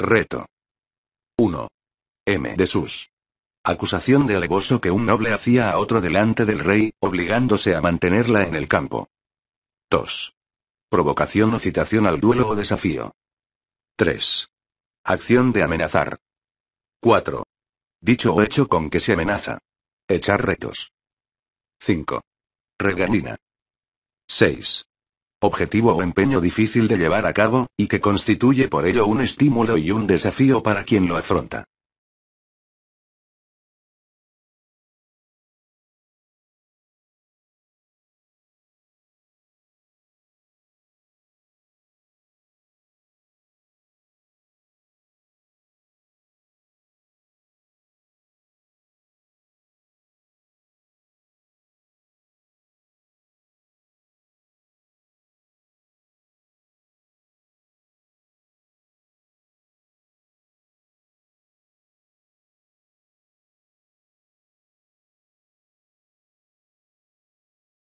Reto. 1. M. de Sus. Acusación de alegoso que un noble hacía a otro delante del rey, obligándose a mantenerla en el campo. 2. Provocación o citación al duelo o desafío. 3. Acción de amenazar. 4. Dicho o hecho con que se amenaza. Echar retos. 5. Regañina. 6 objetivo o empeño difícil de llevar a cabo, y que constituye por ello un estímulo y un desafío para quien lo afronta.